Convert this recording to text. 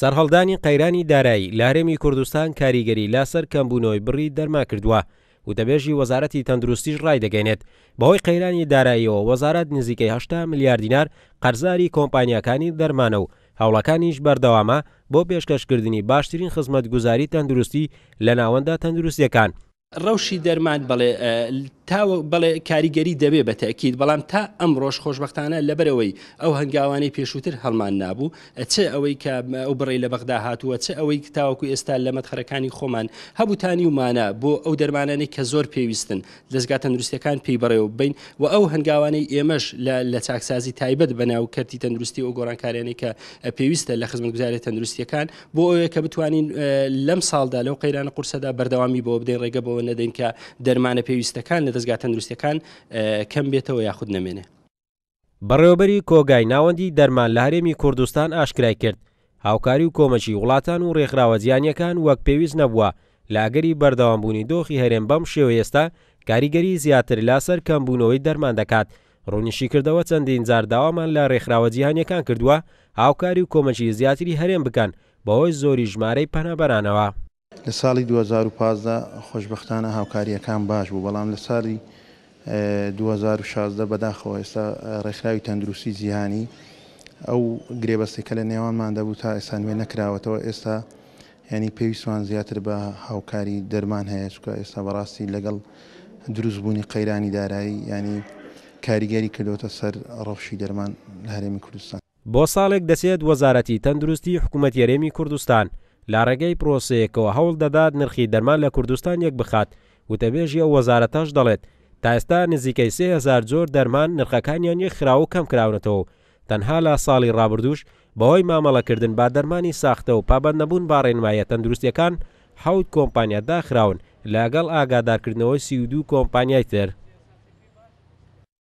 سەررهڵدانی قەیرانی دارایی لارێمی کوردستان کاریگەری لاسەر کەمبوونەوەی بڕی دەرما کردووە و دەبێژی وەزارەتی تەندروستیش ڕایدەگەنێت بەهۆی قەیرانی داراییەوە وەزارات نزیکەی هە میلیارد دینار قەرزاری کۆمپانیەکانی دەرمانە و هەوڵەکانیش بەردەوامە بۆ پێشکەشکردنی باشترین خزمەت گوزاری تەندروستی لە ناوەندا تەندروستیەکان ڕەوشی دەرمان بڵێ بڵێ کاریگەری دەبێ بە تاکیید بەڵام تا ئەم ڕۆژ خۆشببختانە لەبەرەوەی ئەو هەنگاوانەی پێشووتر هەڵمان نابوو چ ئەوەی کە ئەو بڕی لە بەغدا هاتووە چ ئەوەی تاوەکو ئێستا لە مەتخەرەکانی خۆمان هەبووتانی ومانە بۆ ئەو دەرمانانەی کە زۆر پێویستن دەستگا تەندروستەکان پێی بڕێەوە بین و ئەو هەنگاوانەی ئێمەش لە چاکسازی تایبەت بەناو کەتی تەندروستی و گۆڕانکاریانەی کە پێویستە لە خزمەتگوزاری تەندروستیەکان بۆ ئەوەیە کە بتوانین لەم ساڵدا لەو قەیرانە قورسەدا بەردەوامی بۆ بدەین ڕێگە بۆ نەدەین کە دەرمانە پێویستەکان لە دەستگا تەندروستەکان کەم بێتەوە یاخود نامێنێ بەڕێوبەری کۆگای ناوەندی دەرمان لە هەرێمی کوردستان ئاشکرای کرد هاوکاری و کۆمەچی وڵاتان و ڕێکخراوە زیانیەکان وەک پێویست نەبووە لاگەری بەردەوامبوونی دۆخی هەرێم بەم شێوە ئێستا کاریگەری زیاتر لاسەر کەمبوونەوەی دەرمان دەکات ڕوونیشی کردەوە چەندین جارداوامان لە ڕێکخراوە جیهانیەکان کردووە هاوکاری و کۆمەچی زیاتری هەرێم بکەن بەهۆی زۆری ژمارەی پەنەبەرانەوە. لە ساڵی 2015 خۆشببختانە هاوکاریەکان باش بوو بەڵام لە ساڵی 2016 بەداخەوە ئێستا ڕێکخراوی تەندروستی جیهانی ئەو گرێبەستێکە لە نێوانمان دەبوو تا ئێستا نوێ نەکراوەتەوە ئێستا ینی پێویستوان زیاتر بە هاوکاری دەرمان هەیە چکە ئێستا بەڕاستی لەگەڵ دروستبوونی قەیرانی دارایی ینی کاریگەری کردوتە سەر ڕەفشی دەرمان لە هەرێمی کوردستان بۆ ساڵێک دەسێت وەزارەتی تەندروستی حکوومەت یارێمی کوردستان لا ڕێگەی پرۆسەیەکەوە هەوڵ دەدات نرخی دەرمان لە کوردستان یەک بخات وتەبێژیە وەزارەتەش دەڵێت تا ئێستا نزیکەی 3هزار زۆر دەرمان نرخەکانیان یەک خراوە کەم کراونەتەوە تەنها لە ساڵی ڕابردوش بەهۆی مامەڵەکردن با دەرمانی ساختە و پابەت نەبوون باڕێنمایە تەندروستیەکان حوت کۆمپانیا داخراون لەگەڵ ئاگادارکردنەوەی سی و دوو کۆمپانیای تر